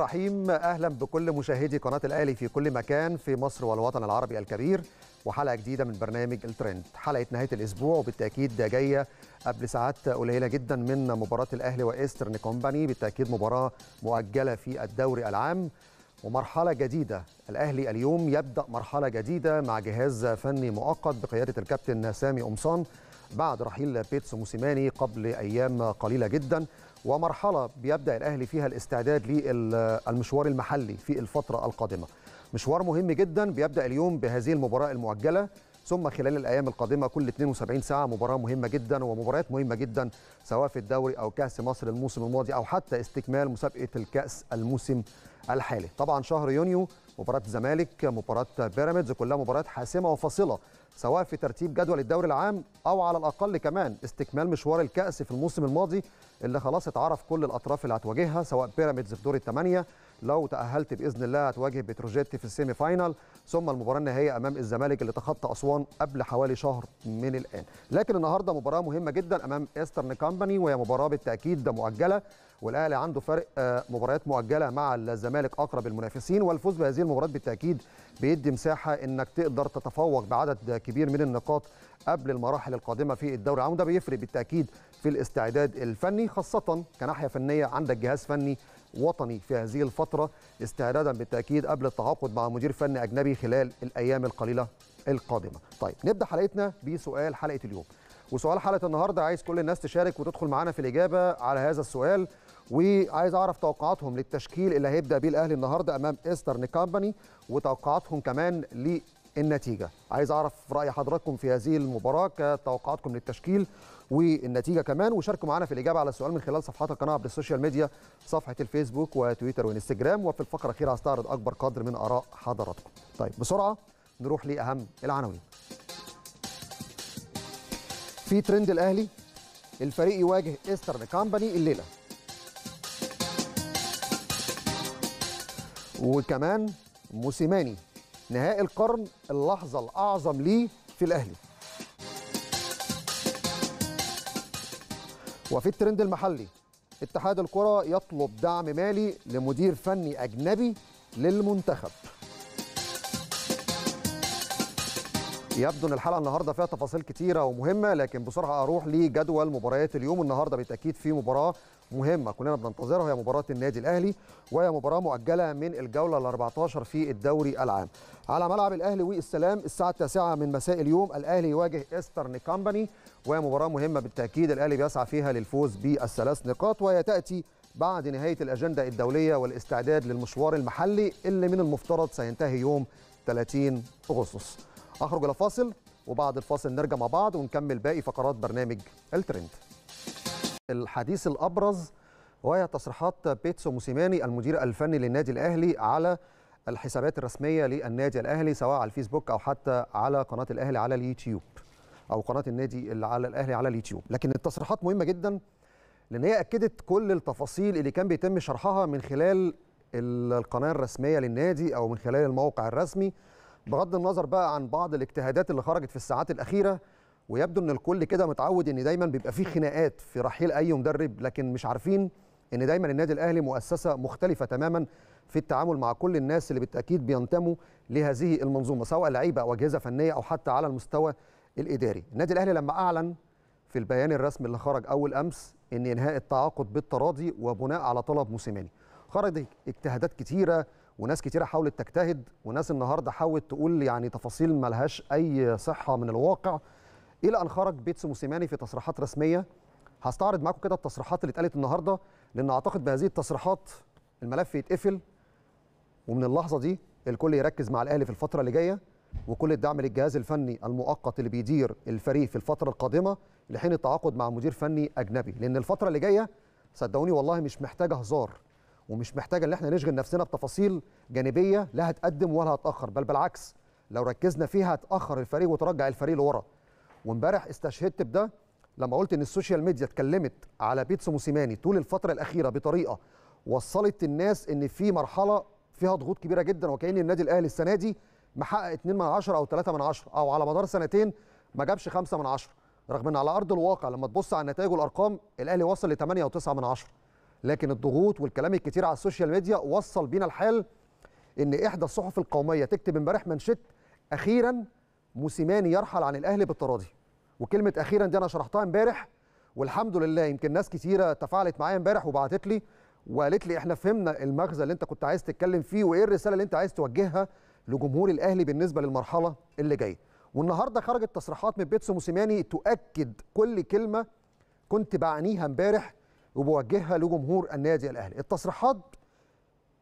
رحيم اهلا بكل مشاهدي قناه الاهلي في كل مكان في مصر والوطن العربي الكبير وحلقه جديده من برنامج الترند حلقه نهايه الاسبوع وبالتاكيد جايه قبل ساعات قليله جدا من مباراه الاهلي وايسترن كومباني بالتاكيد مباراه مؤجله في الدوري العام ومرحله جديده الاهلي اليوم يبدا مرحله جديده مع جهاز فني مؤقت بقياده الكابتن سامي قمصان بعد رحيل بيتسو موسيماني قبل ايام قليله جدا ومرحله بيبدا الاهلي فيها الاستعداد للمشوار المحلي في الفتره القادمه مشوار مهم جدا بيبدا اليوم بهذه المباراه المؤجله ثم خلال الايام القادمه كل 72 ساعه مباراه مهمه جدا ومباريات مهمه جدا سواء في الدوري او كاس مصر الموسم الماضي او حتى استكمال مسابقه الكاس الموسم الحالي طبعا شهر يونيو مباراه الزمالك مباراه بيراميدز كلها مباريات حاسمه وفاصله سواء في ترتيب جدول الدوري العام او على الاقل كمان استكمال مشوار الكاس في الموسم الماضي اللي خلاص اتعرف كل الاطراف اللي هتواجهها سواء بيراميدز في دور الثمانيه لو تأهلت بإذن الله هتواجه بتروجيتي في السيمي فاينال ثم المباراة النهائية أمام الزمالك اللي تخطى أسوان قبل حوالي شهر من الآن لكن النهاردة مباراة مهمة جدا أمام إيسترن كامباني وهي مباراة بالتأكيد مؤجلة والاهلي عنده فرق آه، مباريات مؤجله مع الزمالك اقرب المنافسين والفوز بهذه المباراه بالتاكيد بيدي مساحه انك تقدر تتفوق بعدد كبير من النقاط قبل المراحل القادمه في الدوري العام وده بيفرق بالتاكيد في الاستعداد الفني خاصه كناحيه فنيه عندك جهاز فني وطني في هذه الفترة استعدادا بالتأكيد قبل التعاقد مع مدير فني أجنبي خلال الأيام القليلة القادمة طيب نبدأ حلقتنا بسؤال حلقة اليوم وسؤال حلقة النهاردة عايز كل الناس تشارك وتدخل معانا في الإجابة على هذا السؤال وعايز اعرف توقعاتهم للتشكيل اللي هيبدا به الاهلي النهارده امام ايسترن كامباني وتوقعاتهم كمان للنتيجه عايز اعرف راي حضراتكم في هذه المباراه كتوقعاتكم للتشكيل والنتيجه كمان وشاركوا معنا في الاجابه على السؤال من خلال صفحات القناه عبر السوشيال ميديا صفحه الفيسبوك وتويتر وانستجرام وفي الفقره الاخيره هستعرض اكبر قدر من اراء حضراتكم. طيب بسرعه نروح لاهم العناوين. في ترند الاهلي الفريق يواجه ايسترن كامباني الليله. وكمان موسيماني نهائي القرن اللحظه الاعظم ليه في الاهلي. وفي الترند المحلي اتحاد الكرة يطلب دعم مالي لمدير فني أجنبي للمنتخب يبدو ان الحلقه النهارده فيها تفاصيل كتيره ومهمه لكن بسرعه اروح لجدول مباريات اليوم النهارده بالتاكيد في مباراه مهمه كلنا بننتظرها هي مباراه النادي الاهلي وهي مباراه مؤجله من الجوله ال 14 في الدوري العام على ملعب الاهلي والسلام الساعه 9 من مساء اليوم الاهلي يواجه ايسترن كامباني وهي مباراه مهمه بالتاكيد الاهلي بيسعى فيها للفوز بالثلاث نقاط وهي تاتي بعد نهايه الاجنده الدوليه والاستعداد للمشوار المحلي اللي من المفترض سينتهي يوم 30 اغسطس هخرج الى فاصل وبعد الفاصل نرجع مع بعض ونكمل باقي فقرات برنامج الترند الحديث الابرز وهي تصريحات بيتسو موسيماني المدير الفني للنادي الاهلي على الحسابات الرسميه للنادي الاهلي سواء على الفيسبوك او حتى على قناه الاهلي على اليوتيوب او قناه النادي اللي على الاهلي على اليوتيوب لكن التصريحات مهمه جدا لان هي اكدت كل التفاصيل اللي كان بيتم شرحها من خلال القناه الرسميه للنادي او من خلال الموقع الرسمي بغض النظر بقى عن بعض الاجتهادات اللي خرجت في الساعات الاخيره ويبدو ان الكل كده متعود ان دايما بيبقى فيه خناقات في رحيل اي مدرب لكن مش عارفين ان دايما النادي الاهلي مؤسسه مختلفه تماما في التعامل مع كل الناس اللي بالتاكيد بينتموا لهذه المنظومه سواء لعيبه او اجهزه فنيه او حتى على المستوى الاداري النادي الاهلي لما اعلن في البيان الرسمي اللي خرج اول امس ان انهاء التعاقد بالتراضي وبناء على طلب موسيماني خرج اجتهادات كتيره وناس كتيره حاولت تجتهد وناس النهارده حاولت تقول يعني تفاصيل ملهاش اي صحه من الواقع الى ان خرج بيتسو موسيماني في تصريحات رسميه هستعرض معاكم كده التصريحات اللي اتقالت النهارده لان اعتقد بهذه التصريحات الملف يتقفل ومن اللحظه دي الكل يركز مع الاهلي في الفتره اللي جايه وكل الدعم للجهاز الفني المؤقت اللي بيدير الفريق في الفتره القادمه لحين التعاقد مع مدير فني اجنبي لان الفتره اللي جايه صدقوني والله مش محتاجه هزار ومش محتاجه ان احنا نشغل نفسنا بتفاصيل جانبيه لا هتقدم ولا هتاخر بل بالعكس لو ركزنا فيها هتاخر الفريق وترجع الفريق لورا وامبارح استشهدت بده لما قلت ان السوشيال ميديا اتكلمت على بيتسو موسيماني طول الفتره الاخيره بطريقه وصلت الناس ان في مرحله فيها ضغوط كبيره جدا وكان النادي الاهلي السنه دي محقق 2 من 10 او 3 من 10 او على مدار سنتين ما جابش 5 من 10 رغم ان على ارض الواقع لما تبص على النتائج والارقام الاهلي وصل ل 8 او 9 من 10 لكن الضغوط والكلام الكتير على السوشيال ميديا وصل بينا الحال ان احدى الصحف القوميه تكتب امبارح منشد اخيرا موسيماني يرحل عن الاهلي بالتراضي وكلمه اخيرا دي انا شرحتها امبارح والحمد لله يمكن ناس كتيره تفاعلت معايا امبارح وبعتت لي وقالت لي احنا فهمنا المغزى اللي انت كنت عايز تتكلم فيه وايه الرساله اللي انت عايز توجهها لجمهور الاهلي بالنسبه للمرحله اللي جايه والنهارده خرجت تصريحات من بيتسو موسيماني تؤكد كل كلمه كنت بعنيها امبارح وبوجهها لجمهور النادي الاهلي التصريحات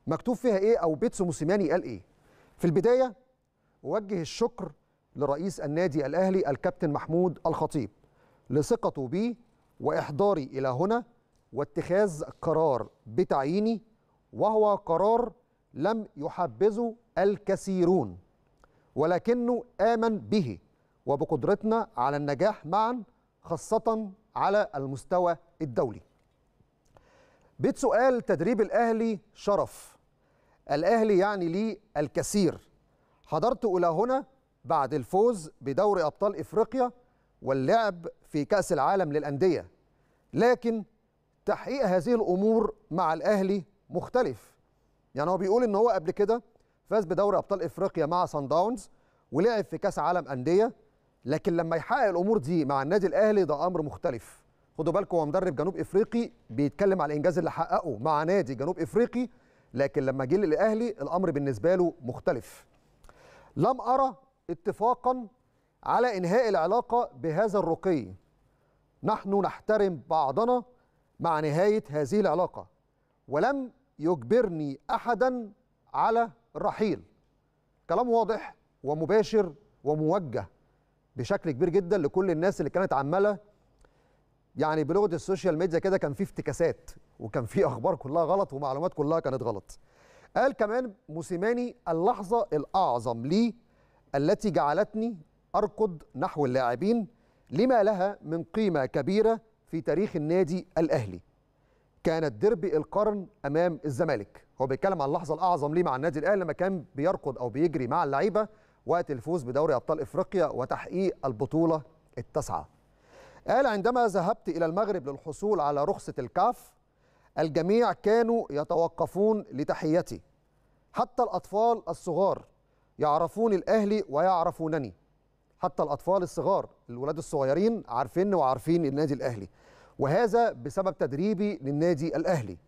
مكتوب فيها ايه او بيتسو موسيماني قال ايه في البدايه اوجه الشكر لرئيس النادي الاهلي الكابتن محمود الخطيب لثقته بي واحضاري الى هنا واتخاذ قرار بتعييني وهو قرار لم يحبذه الكثيرون ولكنه امن به وبقدرتنا على النجاح معا خاصه على المستوى الدولي بيت سؤال تدريب الأهلي شرف الأهلي يعني لي الكثير حضرت إلى هنا بعد الفوز بدوري أبطال إفريقيا واللعب في كأس العالم للأندية لكن تحقيق هذه الأمور مع الأهلي مختلف يعني هو بيقول إن هو قبل كده فاز بدوري أبطال إفريقيا مع سان داونز ولعب في كأس عالم أندية لكن لما يحقق الأمور دي مع النادي الأهلي ده أمر مختلف خدوا بالكم هو مدرب جنوب افريقي بيتكلم على الانجاز اللي حققه مع نادي جنوب افريقي لكن لما جه للاهلي الامر بالنسبه له مختلف لم ارى اتفاقا على انهاء العلاقه بهذا الرقي نحن نحترم بعضنا مع نهايه هذه العلاقه ولم يجبرني احدا على الرحيل كلام واضح ومباشر وموجه بشكل كبير جدا لكل الناس اللي كانت عماله يعني بلغه السوشيال ميديا كده كان في افتكاسات وكان في اخبار كلها غلط ومعلومات كلها كانت غلط قال كمان موسيماني اللحظه الاعظم لي التي جعلتني اركض نحو اللاعبين لما لها من قيمه كبيره في تاريخ النادي الاهلي كانت ديربي القرن امام الزمالك هو بيتكلم عن اللحظه الاعظم لي مع النادي الاهلي لما كان بيركض او بيجري مع اللعيبه وقت الفوز بدوري ابطال افريقيا وتحقيق البطوله التاسعه قال عندما ذهبت إلى المغرب للحصول على رخصة الكاف الجميع كانوا يتوقفون لتحيتي حتى الأطفال الصغار يعرفون الأهلي ويعرفونني حتى الأطفال الصغار الولاد الصغيرين عارفين وعارفين النادي الأهلي وهذا بسبب تدريبي للنادي الأهلي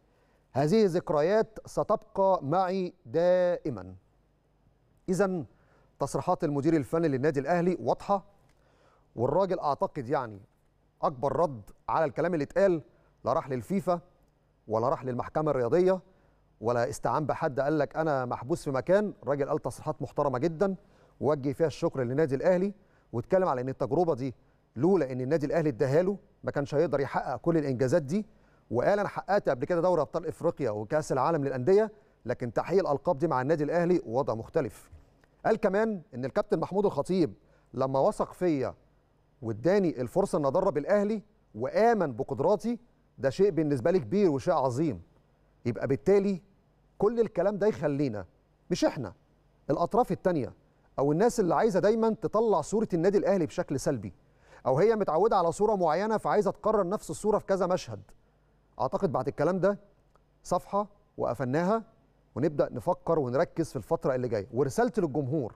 هذه الذكريات ستبقى معي دائما إذا تصريحات المدير الفني للنادي الأهلي واضحة والراجل أعتقد يعني اكبر رد على الكلام اللي اتقال لا راح للفيفا ولا راح للمحكمه الرياضيه ولا استعان بحد قال لك انا محبوس في مكان الراجل قال تصريحات محترمه جدا وجه فيها الشكر للنادي الاهلي واتكلم على ان التجربه دي لولا ان النادي الاهلي اداها له ما كانش هيقدر يحقق كل الانجازات دي وقال انا حققت قبل كده دوري ابطال افريقيا وكاس العالم للانديه لكن تحقيق الالقاب دي مع النادي الاهلي وضع مختلف قال كمان ان الكابتن محمود الخطيب لما وثق فيا واداني الفرصه ان ادرب الاهلي وامن بقدراتي ده شيء بالنسبه لي كبير وشيء عظيم يبقى بالتالي كل الكلام ده يخلينا مش احنا الاطراف الثانيه او الناس اللي عايزه دايما تطلع صوره النادي الاهلي بشكل سلبي او هي متعوده على صوره معينه فعايزه تكرر نفس الصوره في كذا مشهد اعتقد بعد الكلام ده صفحه وقفناها ونبدا نفكر ونركز في الفتره اللي جايه ورسالتي للجمهور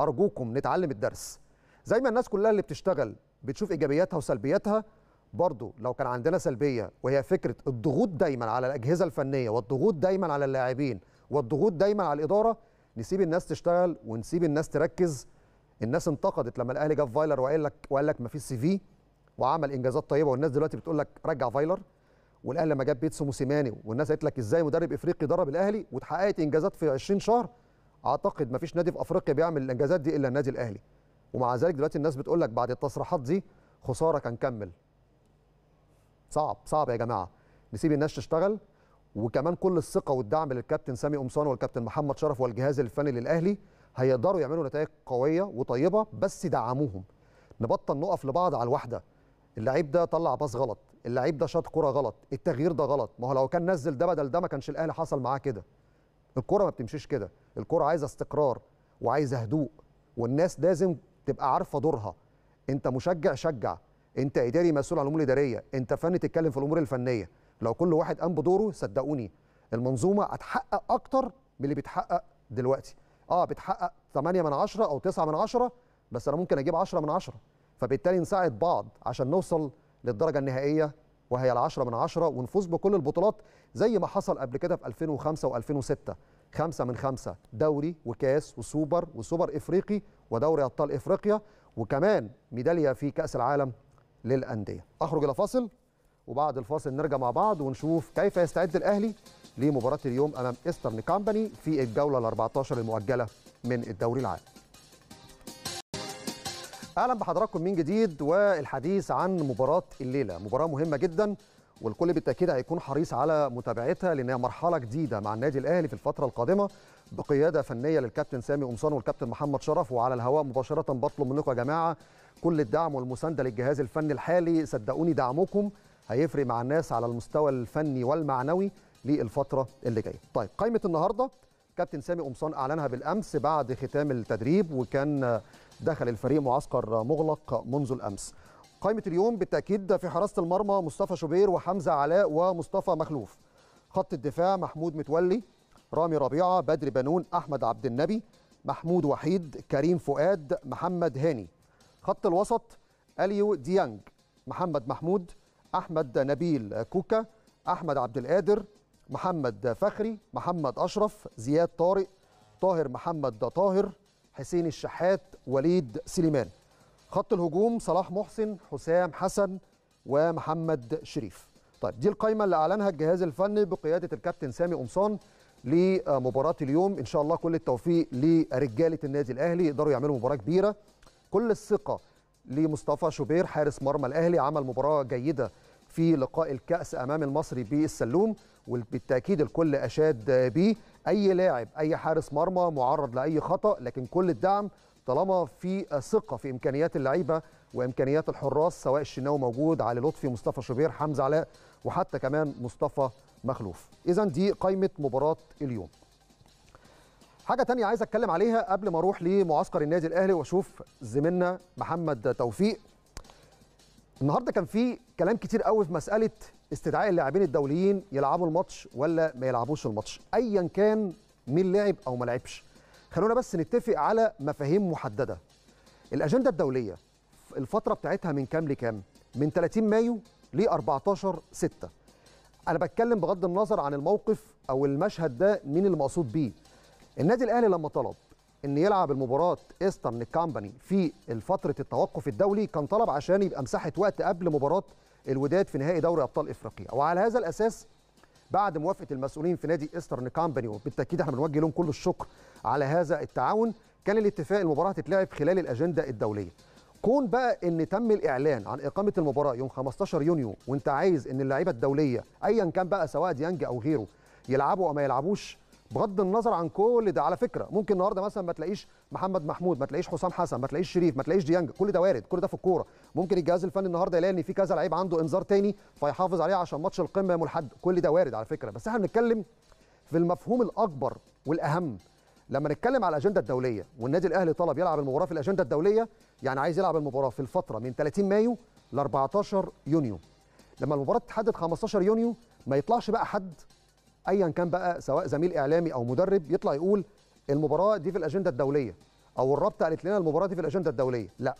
ارجوكم نتعلم الدرس زي ما الناس كلها اللي بتشتغل بتشوف ايجابياتها وسلبياتها برضه لو كان عندنا سلبيه وهي فكره الضغوط دايما على الاجهزه الفنيه والضغوط دايما على اللاعبين والضغوط دايما على الاداره نسيب الناس تشتغل ونسيب الناس تركز الناس انتقدت لما الاهلي جاب فايلر وقال لك وقال لك ما فيش سي في وعمل انجازات طيبه والناس دلوقتي بتقول لك رجع فايلر والاهلي لما جاب بيتسو موسيماني والناس قالت لك ازاي مدرب افريقي درب الاهلي واتحققت انجازات في 20 شهر اعتقد ما فيش نادي في افريقيا بيعمل الانجازات دي الا النادي الاهلي ومع ذلك دلوقتي الناس بتقول لك بعد التصريحات دي خساره كان كمل صعب صعب يا جماعه نسيب الناس تشتغل وكمان كل الثقه والدعم للكابتن سامي قمصان والكابتن محمد شرف والجهاز الفني للاهلي هيقدروا يعملوا نتائج قويه وطيبه بس دعموهم نبطل نقف لبعض على الواحده اللعيب ده طلع باص غلط اللعيب ده شاط كره غلط التغيير ده غلط ما هو لو كان نزل ده بدل ده ما كانش الاهلي حصل معاه كده الكره ما بتمشيش كده الكره عايزه استقرار وعايزه هدوء والناس لازم تبقى عارفه دورها انت مشجع شجع انت اداري مسؤول عن الامور الاداريه انت فني تتكلم في الامور الفنيه لو كل واحد قام بدوره صدقوني المنظومه هتحقق اكتر من اللي بيتحقق دلوقتي اه بتحقق 8 من 10 او 9 من 10 بس انا ممكن اجيب 10 من 10 فبالتالي نساعد بعض عشان نوصل للدرجه النهائيه وهي ال 10 من 10 ونفوز بكل البطولات زي ما حصل قبل كده في 2005 و2006 خمسة من خمسة دوري وكاس وسوبر وسوبر إفريقي ودوري ابطال افريقيا وكمان ميداليه في كاس العالم للانديه اخرج الى فاصل وبعد الفاصل نرجع مع بعض ونشوف كيف يستعد الاهلي لمباراه اليوم امام ايسترن كامباني في الجوله ال 14 المؤجله من الدوري العام اهلا بحضراتكم من جديد والحديث عن مباراه الليله مباراه مهمه جدا والكل بالتاكيد هيكون حريص على متابعتها لانها مرحله جديده مع النادي الاهلي في الفتره القادمه بقياده فنيه للكابتن سامي قمصان والكابتن محمد شرف وعلى الهواء مباشره بطلب منكم يا جماعه كل الدعم والمسانده للجهاز الفني الحالي صدقوني دعمكم هيفرق مع الناس على المستوى الفني والمعنوي للفتره اللي جايه. طيب قائمه النهارده كابتن سامي قمصان اعلنها بالامس بعد ختام التدريب وكان دخل الفريق معسكر مغلق منذ الامس. قائمه اليوم بالتاكيد في حراسه المرمى مصطفى شوبير وحمزه علاء ومصطفى مخلوف خط الدفاع محمود متولي رامي ربيعه بدر بنون احمد عبد النبي محمود وحيد كريم فؤاد محمد هاني خط الوسط اليو ديانج محمد محمود احمد نبيل كوكا احمد عبد القادر محمد فخري محمد اشرف زياد طارق طاهر محمد طاهر حسين الشحات وليد سليمان خط الهجوم صلاح محسن حسام حسن ومحمد شريف طيب دي القائمه اللي اعلنها الجهاز الفني بقياده الكابتن سامي قمصان لمباراه اليوم ان شاء الله كل التوفيق لرجاله النادي الاهلي يقدروا يعملوا مباراه كبيره كل الثقه لمصطفى شوبير حارس مرمى الاهلي عمل مباراه جيده في لقاء الكاس امام المصري بالسلوم وبالتاكيد الكل اشاد بيه اي لاعب اي حارس مرمى معرض لاي خطا لكن كل الدعم طالما في ثقه في امكانيات اللعيبه وامكانيات الحراس سواء الشناوي موجود علي لطفي مصطفى شوبير حمزه علاء وحتى كمان مصطفى مخلوف اذا دي قائمه مباراه اليوم حاجة تانية عايز أتكلم عليها قبل ما أروح لمعسكر النادي الأهلي وأشوف زميلنا محمد توفيق. النهاردة كان في كلام كتير قوي في مسألة استدعاء اللاعبين الدوليين يلعبوا الماتش ولا ما يلعبوش الماتش، أيا كان مين لعب أو ما لعبش. خلونا بس نتفق على مفاهيم محدده الاجنده الدوليه الفتره بتاعتها من كام لكام من 30 مايو ل 14 6 انا بتكلم بغض النظر عن الموقف او المشهد ده مين المقصود بيه النادي الاهلي لما طلب ان يلعب المباراه ايسترن كامباني في فتره التوقف الدولي كان طلب عشان يبقى مساحه وقت قبل مباراه الوداد في نهائي دوري ابطال افريقيا وعلى هذا الاساس بعد موافقه المسؤولين في نادي ايسترن كامباني وبالتاكيد احنا بنوجه لهم كل الشكر على هذا التعاون كان الاتفاق المباراه هتتلعب خلال الاجنده الدوليه كون بقى ان تم الاعلان عن اقامه المباراه يوم 15 يونيو وانت عايز ان اللعيبه الدوليه ايا كان بقى سواء ديانج او غيره يلعبوا او ما يلعبوش بغض النظر عن كل ده على فكره ممكن النهارده مثلا ما تلاقيش محمد محمود ما تلاقيش حسام حسن ما تلاقيش شريف ما تلاقيش ديانج كل ده وارد كل ده في الكوره ممكن الجهاز الفني النهارده يلاقي ان في كذا لعيب عنده انذار تاني فيحافظ عليه عشان ماتش القمه يوم الاحد كل ده وارد على فكره بس احنا بنتكلم في المفهوم الاكبر والاهم لما نتكلم على الاجنده الدوليه والنادي الاهلي طلب يلعب المباراه في الاجنده الدوليه يعني عايز يلعب المباراه في الفتره من 30 مايو ل 14 يونيو لما المباراه تحدد 15 يونيو ما يطلعش بقى حد ايا كان بقى سواء زميل اعلامي او مدرب يطلع يقول المباراه دي في الاجنده الدوليه او الرابطه قالت لنا المباراه دي في الاجنده الدوليه لا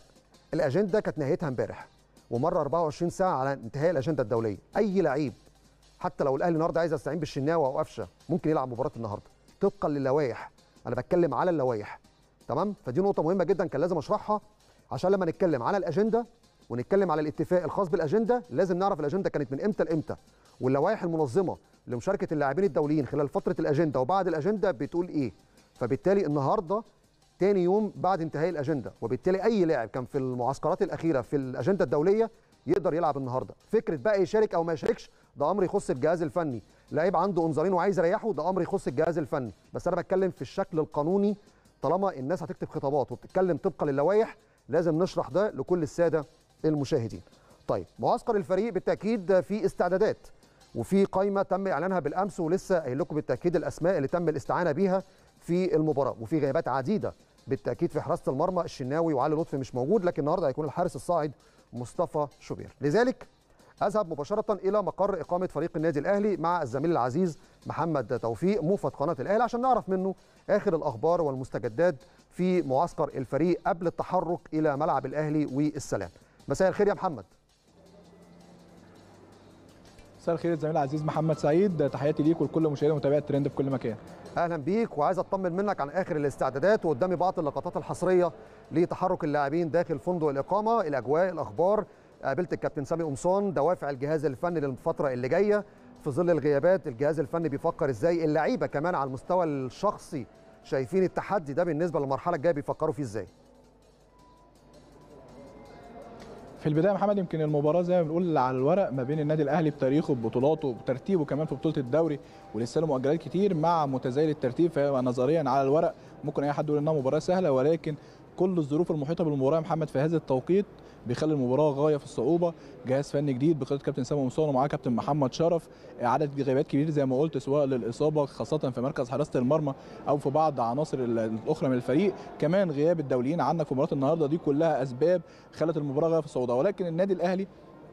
الاجنده كانت نهايتها امبارح ومر 24 ساعه على انتهاء الاجنده الدوليه اي لعيب حتى لو الاهلي النهارده عايز يستعين بالشناوي او قفشه ممكن يلعب مباراه النهارده طبقا للوائح انا بتكلم على اللوائح تمام فدي نقطه مهمه جدا كان لازم اشرحها عشان لما نتكلم على الاجنده ونتكلم على الاتفاق الخاص بالاجنده لازم نعرف الاجنده كانت من امتى لامتى واللوائح المنظمه لمشاركه اللاعبين الدوليين خلال فتره الاجنده وبعد الاجنده بتقول ايه فبالتالي النهارده تاني يوم بعد انتهاء الاجنده وبالتالي اي لاعب كان في المعسكرات الاخيره في الاجنده الدوليه يقدر يلعب النهارده فكره بقى يشارك او ما يشاركش ده امر يخص الجهاز الفني لعيب عنده انذارين وعايز يريحه ده امر يخص الجهاز الفني بس انا بتكلم في الشكل القانوني طالما الناس هتكتب خطابات وبتتكلم طبقا للوائح لازم نشرح ده لكل الساده المشاهدين طيب معسكر الفريق بالتاكيد في استعدادات وفي قائمه تم اعلانها بالامس ولسه قايل لكم بالتاكيد الاسماء اللي تم الاستعانه بيها في المباراه وفي غيابات عديده بالتاكيد في حراسه المرمى الشناوي وعلي لطفي مش موجود لكن النهارده هيكون الحارس الصاعد مصطفى شوبير لذلك اذهب مباشره الى مقر اقامه فريق النادي الاهلي مع الزميل العزيز محمد توفيق موفد قناه الاهلي عشان نعرف منه اخر الاخبار والمستجدات في معسكر الفريق قبل التحرك الى ملعب الاهلي والسلام مساء الخير يا محمد مساء الخير الزميل العزيز محمد سعيد تحياتي ليك ولكل مشاهدي ومتابعي الترند في كل مكان اهلا بيك وعايز اطمن منك عن اخر الاستعدادات وقدامي بعض اللقطات الحصريه لتحرك اللاعبين داخل فندق الاقامه الاجواء الاخبار قابلت الكابتن سامي قمصان دوافع الجهاز الفني للفتره اللي جايه في ظل الغيابات الجهاز الفني بيفكر ازاي اللعيبه كمان على المستوى الشخصي شايفين التحدي ده بالنسبه للمرحله الجايه بيفكروا فيه ازاي في البدايه محمد يمكن المباراه زي ما بنقول على الورق ما بين النادي الاهلي بتاريخه ببطولاته بترتيبه كمان في بطوله الدوري ولسه له مؤجلات كتير مع متزايد الترتيب فنظريا على الورق ممكن اي حد يقول انها مباراه سهله ولكن كل الظروف المحيطه بالمباراه محمد في هذا التوقيت بيخلي المباراه غايه في الصعوبه جهاز فني جديد بقياده كابتن سامو مصون ومعاه كابتن محمد شرف عدد غيابات كبير زي ما قلت سواء للاصابه خاصه في مركز حراسه المرمى او في بعض عناصر الاخرى من الفريق كمان غياب الدوليين عنك في مباراه النهارده دي كلها اسباب خلت المباراه غايه في الصعوبه ولكن النادي الاهلي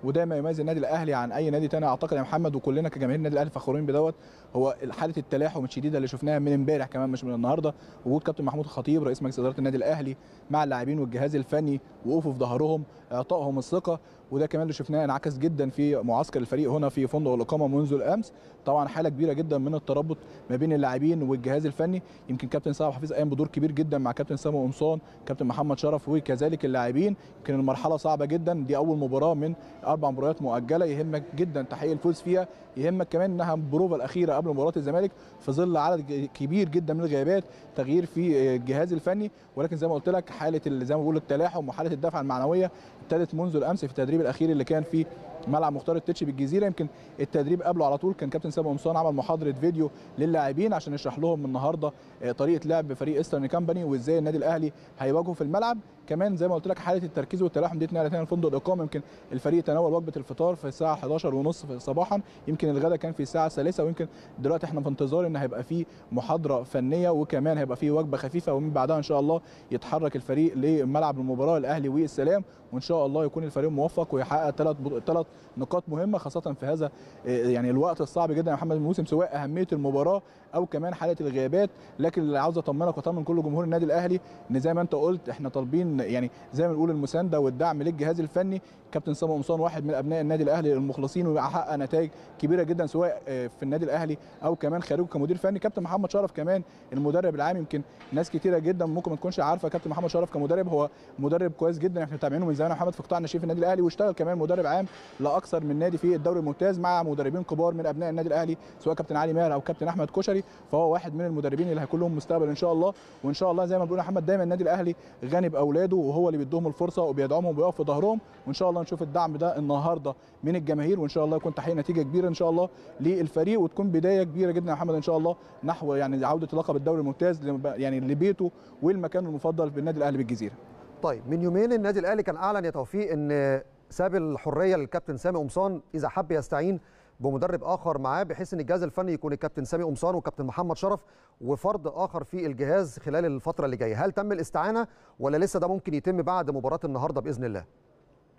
وده ما يميز النادي الاهلي عن اي نادي تاني اعتقد يا محمد وكلنا كجماهير النادي الاهلي فخورين بدوت هو حاله التلاحم الشديده اللي شفناها من امبارح كمان مش من النهارده وجود كابتن محمود الخطيب رئيس مجلس اداره النادي الاهلي مع اللاعبين والجهاز الفني وقوفه في ظهرهم اعطائهم الثقه وده كمان اللي شفناه انعكس جدا في معسكر الفريق هنا في فندق الاقامه منذ الامس طبعا حاله كبيره جدا من الترابط ما بين اللاعبين والجهاز الفني يمكن كابتن سامح حفيظ قام بدور كبير جدا مع كابتن سامو قمصان كابتن محمد شرف وكذلك اللاعبين يمكن المرحله صعبه جدا دي اول مباراه من اربع مباريات مؤجله يهمك جدا تحقيق الفوز فيها يهمك كمان انها البروفه الاخيره قبل مباراه الزمالك في ظل عدد كبير جدا من الغيابات تغيير في آه، الجهاز الفني ولكن زي ما قلت لك حاله زي ما بقول التلاحم وحاله الدفع المعنويه ابتدت منذ الامس في التدريب الاخير اللي كان في ملعب مختار التتش بالجزيره يمكن التدريب قبله على طول كان كابتن سامي قمصان عمل محاضره فيديو للاعبين عشان يشرح لهم النهارده آه، طريقه لعب فريق ايسترن كامباني وازاي النادي الاهلي هيواجهه في الملعب كمان زي ما قلت لك حاله التركيز والتلاحم دي اتنقلت هنا لفندق الاقامه يمكن الفريق تناول وجبه الفطار في الساعه 11:30 صباحا يمكن الغداء كان في الساعه 3 ويمكن دلوقتي احنا في انتظار ان هيبقى في محاضره فنيه وكمان هيبقى في وجبه خفيفه ومن بعدها ان شاء الله يتحرك الفريق لملعب المباراه الاهلي والسلام وان شاء الله يكون الفريق موفق ويحقق ثلاث ثلاث نقاط مهمه خاصه في هذا آه، يعني الوقت الصعب جدا يا محمد الموسم سواء اهميه المباراه او كمان حاله الغيابات لكن اللي عاوز اطمنك واطمن كل جمهور النادي الاهلي ان زي ما انت قلت احنا طالبين يعني زي ما بنقول المسانده والدعم للجهاز الفني كابتن سامو قمصان واحد من ابناء النادي الاهلي المخلصين وحقق نتائج كبيره جدا سواء آه، في النادي الاهلي او كمان خارجه كمدير فني كابتن محمد شرف كمان المدرب العام يمكن ناس كتيره جدا ممكن ما تكونش عارفه كابتن محمد شرف كمدرب هو مدرب كويس جدا احنا متابعينه من زمان محمد في قطاع الناشئين في النادي الاهلي واشتغل كمان مدرب عام لاكثر من نادي في الدوري الممتاز مع مدربين كبار من ابناء النادي الاهلي سواء كابتن علي ماهر او كابتن احمد كشري فهو واحد من المدربين اللي هيكون لهم مستقبل ان شاء الله وان شاء الله زي ما بيقول محمد دايما النادي الاهلي غني باولاده وهو اللي بيديهم الفرصه وبيدعمهم وبيقف في ظهرهم وان شاء الله الله نشوف الدعم ده النهارده من الجماهير وان شاء الله يكون تحقيق نتيجه كبيره ان شاء الله للفريق وتكون بدايه كبيره جدا يا محمد ان شاء الله نحو يعني عوده لقب الدوري الممتاز يعني لبيته والمكان المفضل بالنادي الاهلي بالجزيره. طيب من يومين النادي الاهلي كان اعلن يا توفيق ان ساب الحريه للكابتن سامي قمصان اذا حب يستعين بمدرب اخر معاه بحيث ان الجهاز الفني يكون الكابتن سامي قمصان والكابتن محمد شرف وفرد اخر في الجهاز خلال الفتره اللي جايه هل تم الاستعانه ولا لسه ده ممكن يتم بعد مباراه النهارده باذن الله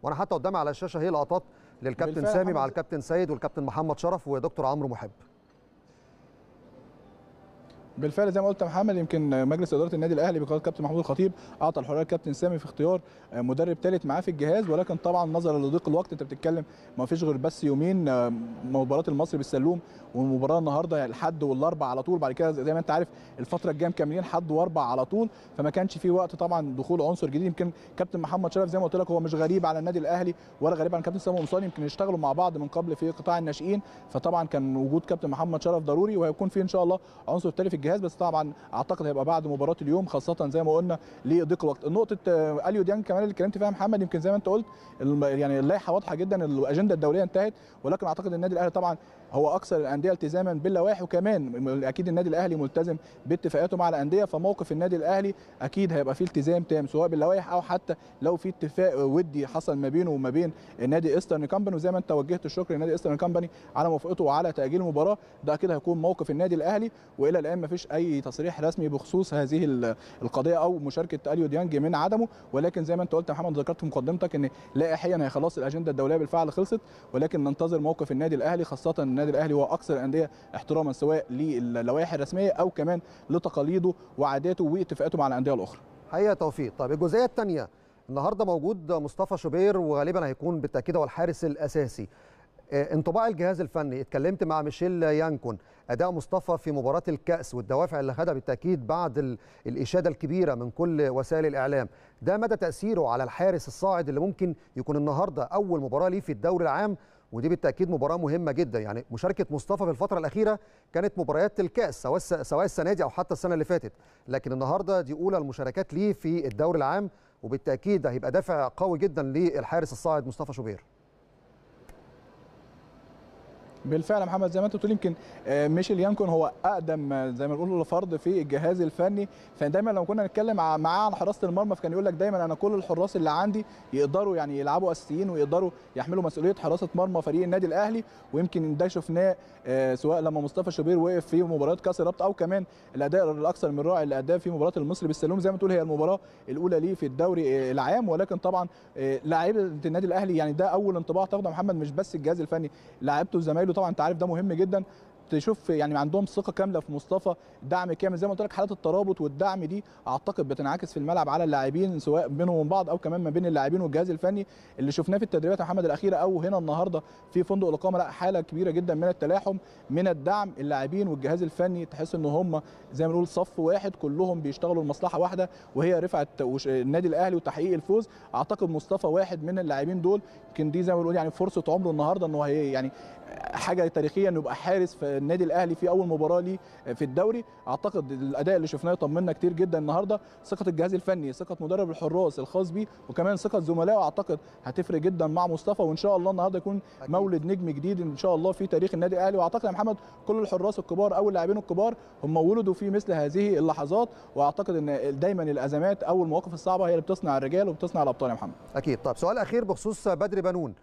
وانا حتى قدامي على الشاشه هي لقطات للكابتن سامي مع الكابتن سيد والكابتن محمد شرف ودكتور عمرو محب بالفعل زي ما قلت يا محمد يمكن مجلس اداره النادي الاهلي بقياده كابتن محمود الخطيب اعطى الحريه الكابتن سامي في اختيار آه، مدرب ثالث معاه في الجهاز ولكن طبعا نظرا لضيق الوقت انت بتتكلم ما فيش غير بس يومين آه، مباراه المصري بالسلوم والمباراه النهارده الحد والاربع على طول بعد كده زي ما انت عارف الفتره الجايه مكملين حد واربع على طول فما كانش في وقت طبعا دخول عنصر جديد يمكن كابتن محمد شرف زي ما قلت لك هو مش غريب على النادي الاهلي ولا غريب عن كابتن سامي قمصاني يمكن اشتغلوا مع بعض من قبل في قطاع الناشئين فطبعا كان وجود كابتن محمد شرف ضروري وهيكون في ان شاء الله عنصر ثالث الجهاز بس طبعا اعتقد هيبقى بعد مباراه اليوم خاصه زي ما قلنا لضيق الوقت نقطه آه، اليو ديانج كمان اللي اتكلمت فيها محمد يمكن زي ما انت قلت يعني اللائحه واضحه جدا الاجنده الدوليه انتهت ولكن اعتقد النادي الاهلي طبعا هو اكثر الانديه التزاما باللوائح وكمان اكيد النادي الاهلي ملتزم باتفاقاته مع الانديه فموقف النادي الاهلي اكيد هيبقى فيه التزام تام سواء باللوائح او حتى لو في اتفاق ودي حصل ما بينه وما بين النادي ايسترن كامباني وزي ما انت وجهت الشكر للنادي ايسترن كامباني على موافقته وعلى تاجيل المباراه ده اكيد هيكون موقف النادي الاهلي والى الان ما فيش اي تصريح رسمي بخصوص هذه القضيه او مشاركه اليو ديانج من عدمه ولكن زي ما انت قلت يا محمد ذكرت في مقدمتك ان لائحيا هي خلاص الاجنده الدوليه بالفعل خلصت ولكن ننتظر موقف النادي الاهلي خاصه النادي النادي الاهلي هو اكثر الانديه احتراما سواء للوائح الرسميه او كمان لتقاليده وعاداته واتفاقاته مع الانديه الاخرى حقيقه توفيق طيب الجزئيه الثانيه النهارده موجود مصطفى شوبير وغالبا هيكون بالتاكيد هو الحارس الاساسي آه، انطباع الجهاز الفني اتكلمت مع ميشيل يانكون اداء مصطفى في مباراه الكاس والدوافع اللي خدها بالتاكيد بعد الاشاده الكبيره من كل وسائل الاعلام ده مدى تاثيره على الحارس الصاعد اللي ممكن يكون النهارده اول مباراه ليه في الدوري العام ودي بالتاكيد مباراه مهمه جدا يعني مشاركه مصطفى في الفتره الاخيره كانت مباريات الكاس سواء سواء السنه دي او حتى السنه اللي فاتت لكن النهارده دي اولى المشاركات ليه في الدوري العام وبالتاكيد هيبقى دافع قوي جدا للحارس الصاعد مصطفى شوبير بالفعل محمد زي ما انت بتقول يمكن آه، ميشيل يانكون هو اقدم آه، زي ما بنقول فرد في الجهاز الفني فدايما لما كنا نتكلم معاه عن حراسه المرمى فكان يقول لك دايما انا كل الحراس اللي عندي يقدروا يعني يلعبوا اساسيين ويقدروا يحملوا مسؤوليه حراسه مرمى فريق النادي الاهلي ويمكن ده شفناه آه، سواء لما مصطفى شوبير وقف في مباريات كاس الرابطه او كمان الاداء الاكثر من رائع اللي اداه في مباراه المصري بالسلوم زي ما تقول هي المباراه الاولى ليه في الدوري العام ولكن طبعا لاعيبه النادي الاهلي يعني ده اول انطباع تاخده محمد مش بس الجهاز الفني لاعيبته وزمايله طبعا انت عارف ده مهم جدا تشوف يعني عندهم ثقه كامله في مصطفى دعم كامل زي ما قلت لك حالات الترابط والدعم دي اعتقد بتنعكس في الملعب على اللاعبين سواء بينهم وبين بعض او كمان ما بين اللاعبين والجهاز الفني اللي شفناه في التدريبات يا محمد الاخيره او هنا النهارده في فندق الاقامه لا حاله كبيره جدا من التلاحم من الدعم اللاعبين والجهاز الفني تحس ان هم زي ما بنقول صف واحد كلهم بيشتغلوا لمصلحه واحده وهي رفعه النادي الاهلي وتحقيق الفوز اعتقد مصطفى واحد من اللاعبين دول يمكن دي زي ما بنقول يعني فرصه عمره النهارده انه يعني حاجه تاريخيه انه يبقى حارس في النادي الاهلي في اول مباراه ليه آه، في الدوري اعتقد الاداء اللي شفناه يطمنا كتير جدا النهارده ثقه الجهاز الفني ثقه مدرب الحراس الخاص بيه وكمان ثقه زملائه اعتقد هتفرق جدا مع مصطفى وان شاء الله النهارده يكون مولد نجم جديد ان شاء الله في تاريخ النادي الاهلي واعتقد يا محمد كل الحراس الكبار او اللاعبين الكبار هم ولدوا في مثل هذه اللحظات واعتقد ان دايما الازمات او المواقف الصعبه هي اللي بتصنع الرجال وبتصنع الابطال يا محمد اكيد طيب سؤال اخير بخصوص بدر بنون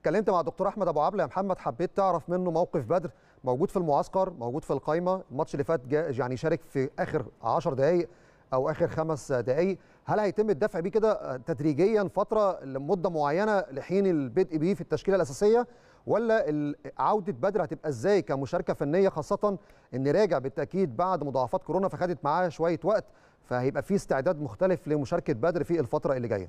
اتكلمت مع دكتور احمد ابو عبله يا محمد حبيت تعرف منه موقف بدر موجود في المعسكر موجود في القايمه الماتش اللي فات يعني شارك في اخر 10 دقائق او اخر خمس دقائق هل هيتم الدفع بيه كده آه، تدريجيا فتره لمده معينه لحين البدء بيه في التشكيله الاساسيه ولا عوده بدر هتبقى ازاي كمشاركه فنيه خاصه ان راجع بالتاكيد بعد مضاعفات كورونا فخدت معاه شويه وقت فهيبقى في استعداد مختلف لمشاركه بدر في الفتره اللي جايه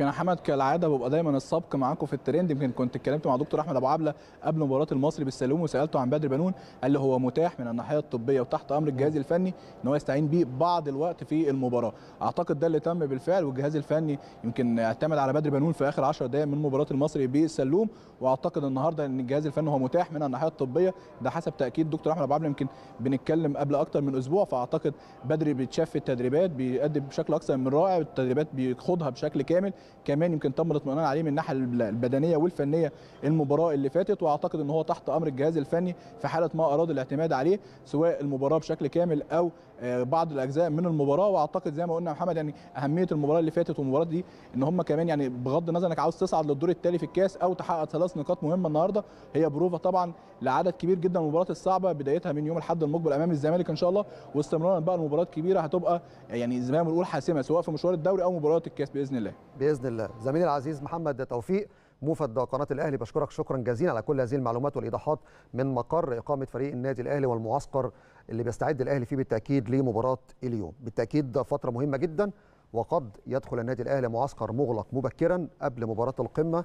يمكن يا حمد كالعاده ببقى دايما السبق معاكم في الترند يمكن كنت اتكلمت مع دكتور احمد ابو عبله قبل مباراه المصري بالسلوم وسالته عن بدر بنون قال لي هو متاح من الناحيه الطبيه وتحت امر الجهاز الفني ان هو يستعين به بعض الوقت في المباراه اعتقد ده اللي تم بالفعل والجهاز الفني يمكن اعتمد على بدر بنون في اخر 10 دقائق من مباراه المصري بالسلوم واعتقد النهارده ان الجهاز الفني هو متاح من الناحيه الطبيه ده حسب تاكيد دكتور احمد ابو عبله يمكن بنتكلم قبل اكتر من اسبوع فاعتقد بدري بيتشاف في التدريبات بيقدم بشكل اكثر من رائع التدريبات بيخوضها بشكل كامل كمان يمكن تم الاطمئنان عليه من الناحيه البدنيه والفنيه المباراه اللي فاتت واعتقد ان هو تحت امر الجهاز الفني في حاله ما اراد الاعتماد عليه سواء المباراه بشكل كامل او آه، بعض الاجزاء من المباراه واعتقد زي ما قلنا يا محمد يعني اهميه المباراه اللي فاتت والمباراه دي ان هم كمان يعني بغض النظر انك عاوز تصعد للدور التالي في الكاس او تحقق ثلاث نقاط مهمه النهارده هي بروفه طبعا لعدد كبير جدا من المباريات الصعبه بدايتها من يوم الاحد المقبل امام الزمالك ان شاء الله واستمرارا بقى المباريات كبيره هتبقى يعني زي ما بنقول حاسمه سواء في مشوار الدوري او مباراه الكاس باذن الله باذن الله زميلي العزيز محمد توفيق موفد قناه الاهلي بشكرك شكرا جزيلا على كل هذه المعلومات والايضاحات من مقر اقامه فريق النادي الاهلي والمعسكر اللي بيستعد الاهلي فيه بالتاكيد لمباراه اليوم بالتاكيد ده فتره مهمه جدا وقد يدخل النادي الاهلي معسكر مغلق مبكرا قبل مباراه القمه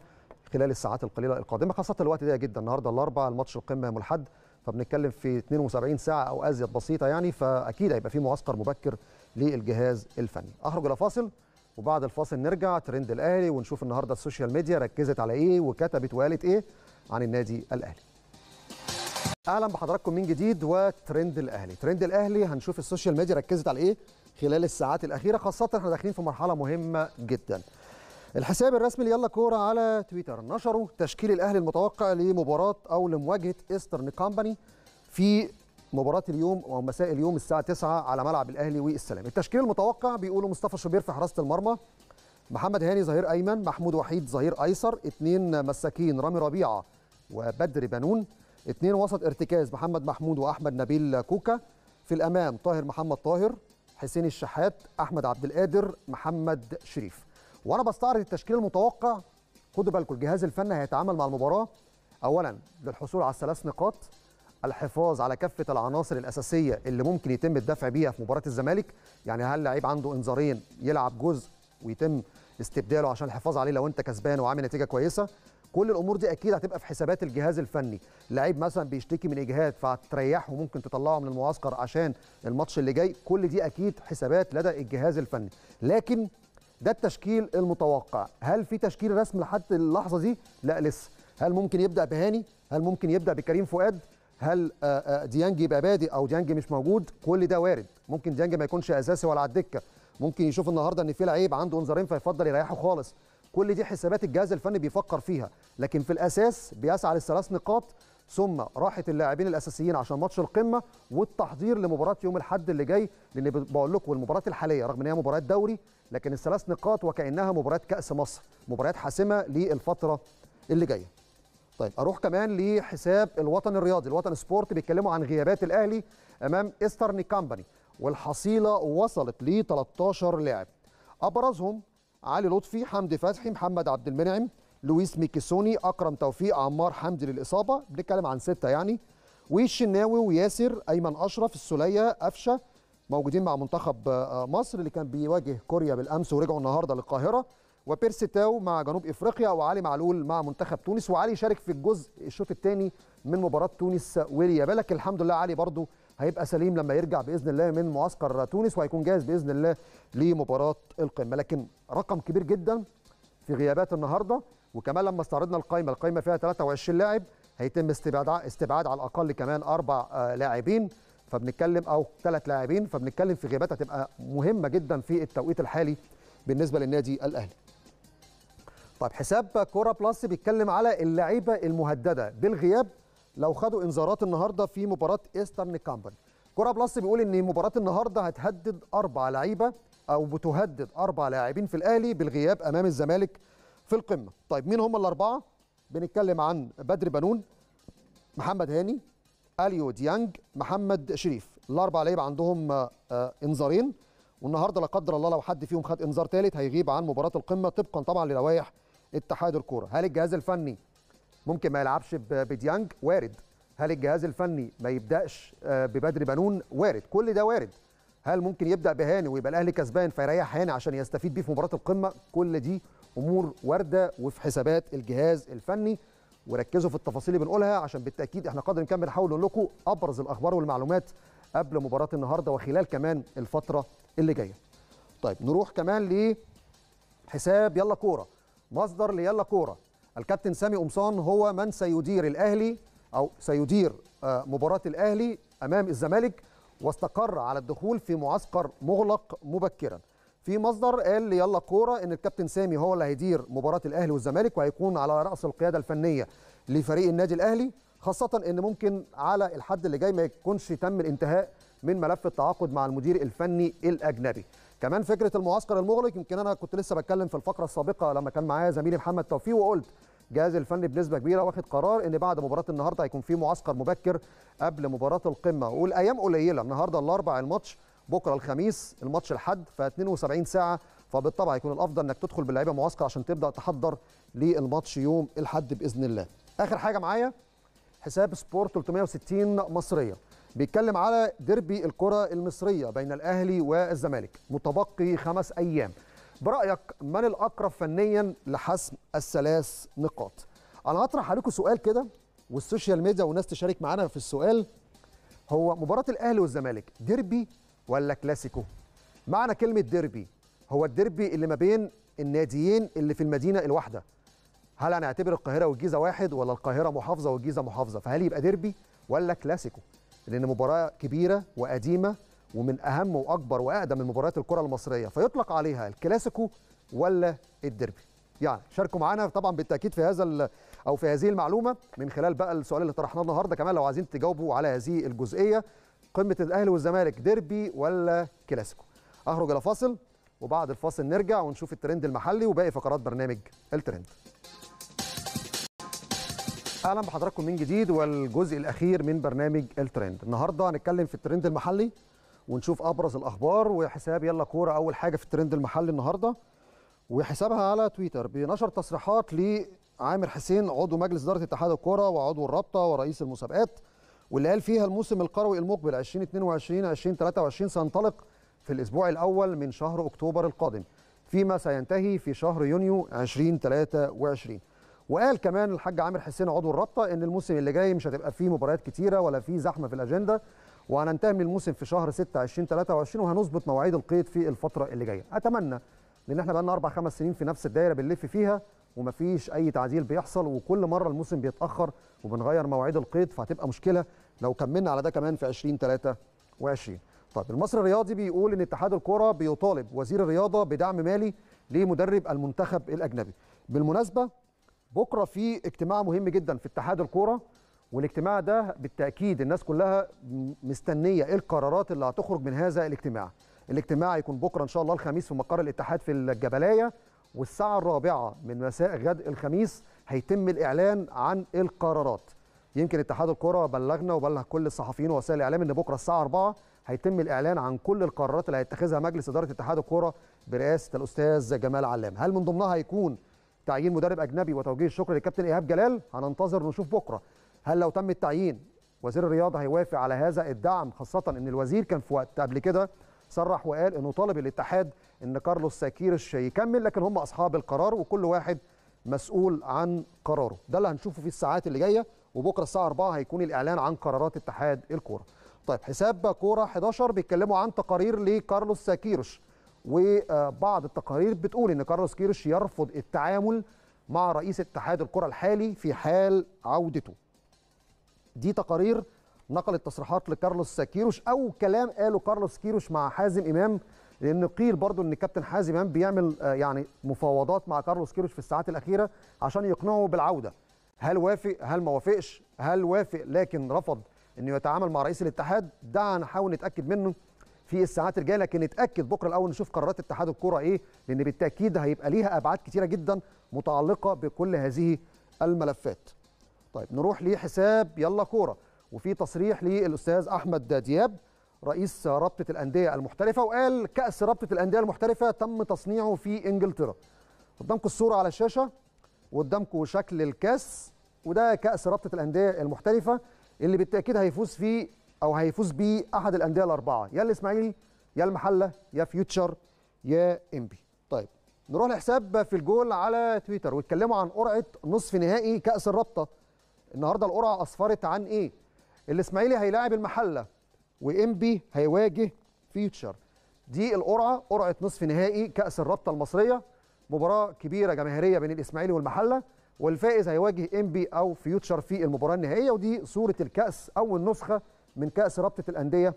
خلال الساعات القليله القادمه خاصه الوقت ده جدا النهارده الاربعاء الماتش القمه يوم الاحد فبنتكلم في 72 ساعه او ازيد بسيطه يعني فاكيد هيبقى في معسكر مبكر للجهاز الفني اخرج الى فاصل وبعد الفاصل نرجع ترند الاهلي ونشوف النهارده السوشيال ميديا ركزت على ايه وكتبت وقالت ايه عن النادي الاهلي اهلا بحضراتكم من جديد وترند الاهلي ترند الاهلي هنشوف السوشيال ميديا ركزت على ايه خلال الساعات الاخيره خاصه احنا داخلين في مرحله مهمه جدا الحساب الرسمي ليلا كوره على تويتر نشروا تشكيل الاهلي المتوقع لمباراه او لمواجهه ايسترن كومباني في مباراه اليوم او مساء اليوم الساعه 9 على ملعب الاهلي والسلام التشكيل المتوقع بيقولوا مصطفى شوبير في حراسه المرمى محمد هاني ظهير ايمن محمود وحيد ظهير ايسر اثنين مساكين رامي ربيعه وبدر بنون اثنين وسط ارتكاز محمد محمود واحمد نبيل كوكا في الامام طاهر محمد طاهر حسين الشحات احمد عبد القادر محمد شريف وانا بستعرض التشكيل المتوقع خدوا بالكم الجهاز الفني هيتعامل مع المباراه اولا للحصول على الثلاث نقاط الحفاظ على كافه العناصر الاساسيه اللي ممكن يتم الدفع بيها في مباراه الزمالك يعني هل لعيب عنده انذارين يلعب جزء ويتم استبداله عشان الحفاظ عليه لو انت كسبان وعامل نتيجه كويسه كل الامور دي اكيد هتبقى في حسابات الجهاز الفني لعيب مثلا بيشتكي من اجهاد فهتريحه وممكن تطلعه من المعسكر عشان الماتش اللي جاي كل دي اكيد حسابات لدى الجهاز الفني لكن ده التشكيل المتوقع هل في تشكيل رسمي لحد اللحظه دي لا لسه هل ممكن يبدا بهاني هل ممكن يبدا بكريم فؤاد هل آه، آه، ديانج يبقى بادئ او ديانج مش موجود كل ده وارد ممكن ديانج ما يكونش اساسي ولا على الدكه ممكن يشوف النهارده ان في لعيب عنده انذارين فيفضل يريحه خالص كل دي حسابات الجهاز الفني بيفكر فيها لكن في الاساس بيسعى للثلاث نقاط ثم راحه اللاعبين الاساسيين عشان ماتش القمه والتحضير لمباراه يوم الاحد اللي جاي لان بقول لكم المباراه الحاليه رغم ان هي مباراه دوري لكن الثلاث نقاط وكانها مباراه كاس مصر مباراه حاسمه للفتره اللي جايه طيب اروح كمان لحساب الوطن الرياضي الوطن سبورت بيتكلموا عن غيابات الاهلي امام ايسترن كامباني والحصيله وصلت ل 13 لاعب ابرزهم علي لطفي حمدي فتحي محمد عبد المنعم لويس ميكيسوني اكرم توفيق عمار حمدي للاصابه بنتكلم عن سته يعني والشناوي وياسر ايمن اشرف السوليه قفشه موجودين مع منتخب آه، مصر اللي كان بيواجه كوريا بالامس ورجعوا النهارده للقاهره وبيرسي تاو مع جنوب افريقيا وعلي معلول مع منتخب تونس وعلي شارك في الجزء الشوط الثاني من مباراه تونس بالك الحمد لله علي برضو هيبقى سليم لما يرجع باذن الله من معسكر تونس وهيكون جاهز باذن الله لمباراه القمه لكن رقم كبير جدا في غيابات النهارده وكمان لما استعرضنا القائمه القائمه فيها 23 لاعب هيتم استبعاد استبعاد على الاقل كمان اربع آه، لاعبين فبنتكلم او ثلاث لاعبين فبنتكلم في غيابات هتبقى مهمه جدا في التوقيت الحالي بالنسبه للنادي الاهلي طيب حساب كوره بلس بيتكلم على اللعيبه المهدده بالغياب لو خدوا انذارات النهارده في مباراه ايسترن كامبن كوره بلس بيقول ان مباراه النهارده هتهدد اربع لعيبه او بتهدد اربع لاعبين في الاهلي بالغياب امام الزمالك في القمه طيب مين هم الاربعه بنتكلم عن بدر بنون محمد هاني اليو ديانج محمد شريف الاربع لعيبه عندهم آه، آه، انذارين والنهارده لا قدر الله لو حد فيهم خد انذار ثالث هيغيب عن مباراه القمه طبقا طبعا للوائح اتحاد الكوره هل الجهاز الفني ممكن ما يلعبش بديانج وارد هل الجهاز الفني ما يبداش آه، ببدري بنون وارد كل ده وارد هل ممكن يبدا بهاني ويبقى الاهلي كسبان فيريح هاني عشان يستفيد بيه في مباراه القمه كل دي امور وارده وفي حسابات الجهاز الفني وركزوا في التفاصيل اللي بنقولها عشان بالتاكيد احنا قادرين نكمل نحاول نقول لكم ابرز الاخبار والمعلومات قبل مباراه النهارده وخلال كمان الفتره اللي جايه طيب نروح كمان لحساب يلا كوره مصدر ليلا كوره الكابتن سامي قمصان هو من سيدير الاهلي او سيدير آه، مباراه الاهلي امام الزمالك واستقر على الدخول في معسكر مغلق مبكرا في مصدر قال ليلا كوره ان الكابتن سامي هو اللي هيدير مباراه الاهلي والزمالك وهيكون على راس القياده الفنيه لفريق النادي الاهلي خاصه ان ممكن على الحد اللي جاي ما يكونش تم الانتهاء من ملف التعاقد مع المدير الفني الاجنبي كمان فكره المعسكر المغلق يمكن انا كنت لسه بتكلم في الفقره السابقه لما كان معايا زميلي محمد توفيق وقلت الجهاز الفني بنسبه كبيره واخد قرار ان بعد مباراه النهارده هيكون في معسكر مبكر قبل مباراه القمه والايام قليله النهارده الاربع الماتش بكره الخميس الماتش الحد ف 72 ساعه فبالطبع هيكون الافضل انك تدخل باللعيبه معسكر عشان تبدا تحضر للماتش يوم الحد باذن الله اخر حاجه معايا حساب سبورت 360 مصريه بيتكلم على ديربي الكرة المصرية بين الأهلي والزمالك متبقي خمس أيام برأيك من الأقرب فنيا لحسم الثلاث نقاط أنا هطرح عليكم سؤال كده والسوشيال ميديا والناس تشارك معانا في السؤال هو مباراة الأهلي والزمالك ديربي ولا كلاسيكو معنى كلمة ديربي هو الديربي اللي ما بين الناديين اللي في المدينة الواحدة هل هنعتبر القاهرة والجيزة واحد ولا القاهرة محافظة والجيزة محافظة فهل يبقى ديربي ولا كلاسيكو لان مباراه كبيره وقديمه ومن اهم واكبر واقدم من مباريات الكره المصريه فيطلق عليها الكلاسيكو ولا الديربي يعني شاركوا معانا طبعا بالتاكيد في هذا او في هذه المعلومه من خلال بقى السؤال اللي طرحناه النهارده كمان لو عايزين تجاوبوا على هذه الجزئيه قمه الاهلي والزمالك ديربي ولا كلاسيكو اخرج الى فاصل وبعد الفاصل نرجع ونشوف الترند المحلي وباقي فقرات برنامج الترند اهلا بحضراتكم من جديد والجزء الاخير من برنامج الترند النهارده هنتكلم في الترند المحلي ونشوف ابرز الاخبار وحساب يلا كوره اول حاجه في الترند المحلي النهارده وحسابها على تويتر بنشر تصريحات لعامر حسين عضو مجلس اداره اتحاد الكوره وعضو الرابطه ورئيس المسابقات واللي قال فيها الموسم القروي المقبل 2022 2023 سينطلق في الاسبوع الاول من شهر اكتوبر القادم فيما سينتهي في شهر يونيو 2023 وقال كمان الحاج عامر حسين عضو الرابطه ان الموسم اللي جاي مش هتبقى فيه مباريات كتيره ولا فيه زحمه في الاجنده وهننتهي من الموسم في شهر 6 2023 23 وهنظبط مواعيد القيد في الفتره اللي جايه اتمنى لان احنا بقى لنا اربع خمس سنين في نفس الدايره بنلف فيها ومفيش اي تعديل بيحصل وكل مره الموسم بيتاخر وبنغير مواعيد القيد فهتبقى مشكله لو كملنا على ده كمان في 20 23 طيب المصري الرياضي بيقول ان اتحاد الكره بيطالب وزير الرياضه بدعم مالي لمدرب المنتخب الاجنبي بالمناسبه بكره في اجتماع مهم جدا في اتحاد الكوره والاجتماع ده بالتاكيد الناس كلها مستنيه ايه القرارات اللي هتخرج من هذا الاجتماع الاجتماع يكون بكره ان شاء الله الخميس في مقر الاتحاد في الجبلايه والساعه الرابعه من مساء غد الخميس هيتم الاعلان عن القرارات يمكن اتحاد الكره بلغنا وبلغ كل الصحفيين ووسائل الاعلام ان بكره الساعه 4 هيتم الاعلان عن كل القرارات اللي هيتخذها مجلس اداره اتحاد الكره برئاسه الاستاذ جمال علام هل من ضمنها هيكون تعيين مدرب اجنبي وتوجيه الشكر للكابتن ايهاب جلال هننتظر نشوف بكره هل لو تم التعيين وزير الرياضه هيوافق على هذا الدعم خاصه ان الوزير كان في وقت قبل كده صرح وقال انه طالب الاتحاد ان كارلوس ساكيرش يكمل لكن هم اصحاب القرار وكل واحد مسؤول عن قراره ده اللي هنشوفه في الساعات اللي جايه وبكره الساعه 4 هيكون الاعلان عن قرارات اتحاد الكوره طيب حساب كوره 11 بيتكلموا عن تقارير لكارلوس ساكيرش وبعض التقارير بتقول ان كارلوس كيرش يرفض التعامل مع رئيس اتحاد الكره الحالي في حال عودته دي تقارير نقلت تصريحات لكارلوس كيروش او كلام قاله كارلوس كيروش مع حازم امام لان قيل برضو ان الكابتن حازم امام بيعمل آه، يعني مفاوضات مع كارلوس كيروش في الساعات الاخيره عشان يقنعه بالعوده هل وافق هل ما وافقش هل وافق لكن رفض انه يتعامل مع رئيس الاتحاد ده هنحاول نتاكد منه في الساعات الجايه لكن نتاكد بكره الاول نشوف قرارات اتحاد الكوره ايه لان بالتاكيد هيبقى ليها ابعاد كتيره جدا متعلقه بكل هذه الملفات طيب نروح لحساب يلا كوره وفي تصريح للاستاذ احمد دياب رئيس رابطه الانديه المحترفه وقال كاس رابطه الانديه المحترفه تم تصنيعه في انجلترا قدامكم الصوره على الشاشه وقدامكم شكل الكاس وده كاس رابطه الانديه المحترفه اللي بالتاكيد هيفوز فيه او هيفوز بيه احد الانديه الاربعه يا الاسماعيلي يا المحله يا فيوتشر يا انبي طيب نروح لحساب في الجول على تويتر واتكلموا عن قرعه نصف نهائي كاس الرابطه النهارده القرعه اصفرت عن ايه الاسماعيلي هيلاعب المحله وانبي هيواجه فيوتشر دي القرعه قرعه نصف نهائي كاس الرابطه المصريه مباراه كبيره جماهيريه بين الاسماعيلي والمحله والفائز هيواجه انبي او فيوتشر في المباراه النهائيه ودي صوره الكاس اول نسخه من كاس رابطه الانديه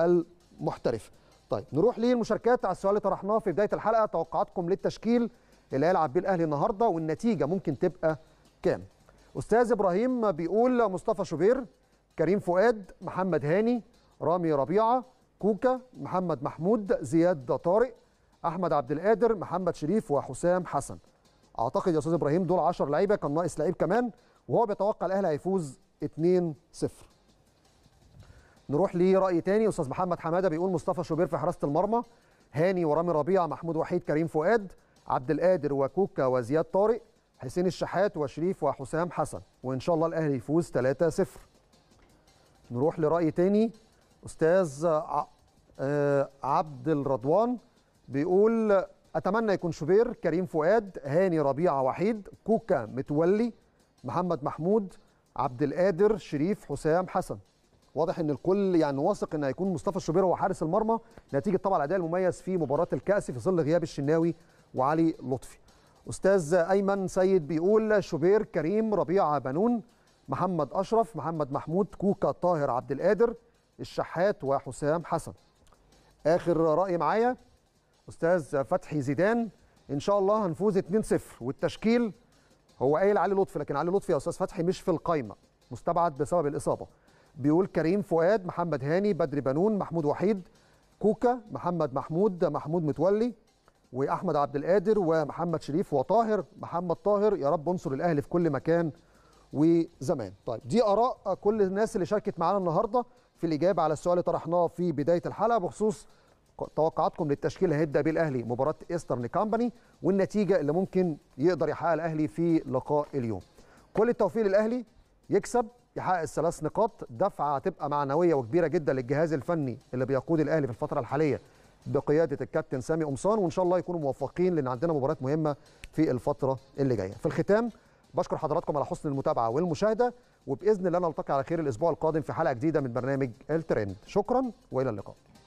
المحترفه طيب نروح للمشاركات على السؤال اللي طرحناه في بدايه الحلقه توقعاتكم للتشكيل اللي هيلعب بيه الاهلي النهارده والنتيجه ممكن تبقى كام استاذ ابراهيم بيقول مصطفى شوبير كريم فؤاد محمد هاني رامي ربيعه كوكا محمد محمود زياد طارق احمد عبد القادر محمد شريف وحسام حسن اعتقد يا استاذ ابراهيم دول 10 لعيبه كان ناقص لعيب كمان وهو بيتوقع الاهلي هيفوز 2-0 نروح لراي تاني استاذ محمد حماده بيقول مصطفى شوبير في حراسه المرمى هاني ورامي ربيعه محمود وحيد كريم فؤاد عبد القادر وكوكا وزياد طارق حسين الشحات وشريف وحسام حسن وان شاء الله الاهلي يفوز 3-0 نروح لراي تاني استاذ آه، عبد الرضوان بيقول اتمنى يكون شوبير كريم فؤاد هاني ربيعه وحيد كوكا متولي محمد محمود عبد القادر شريف حسام حسن واضح ان الكل يعني واثق ان هيكون مصطفى الشوبير هو حارس المرمى نتيجه طبعا الاداء المميز في مباراه الكاس في ظل غياب الشناوي وعلي لطفي استاذ ايمن سيد بيقول شوبير كريم ربيع بنون محمد اشرف محمد محمود كوكا طاهر عبد القادر الشحات وحسام حسن اخر راي معايا استاذ فتحي زيدان ان شاء الله هنفوز 2-0 والتشكيل هو قايل علي لطفي لكن علي لطفي يا استاذ فتحي مش في القايمه مستبعد بسبب الاصابه بيقول كريم فؤاد محمد هاني بدري بنون محمود وحيد كوكا محمد محمود محمود متولي واحمد عبد القادر ومحمد شريف وطاهر محمد طاهر يا رب انصر الاهلي في كل مكان وزمان طيب دي اراء كل الناس اللي شاركت معانا النهارده في الاجابه على السؤال اللي طرحناه في بدايه الحلقه بخصوص توقعاتكم للتشكيل هيبدا بيه الاهلي مباراه ايسترن كامباني والنتيجه اللي ممكن يقدر يحققها الاهلي في لقاء اليوم كل التوفيق للاهلي يكسب يحقق الثلاث نقاط دفعه هتبقى معنويه وكبيره جدا للجهاز الفني اللي بيقود الاهلي في الفتره الحاليه بقياده الكابتن سامي قمصان وان شاء الله يكونوا موفقين لان عندنا مباريات مهمه في الفتره اللي جايه في الختام بشكر حضراتكم على حسن المتابعه والمشاهده وباذن الله نلتقي على خير الاسبوع القادم في حلقه جديده من برنامج الترند شكرا والى اللقاء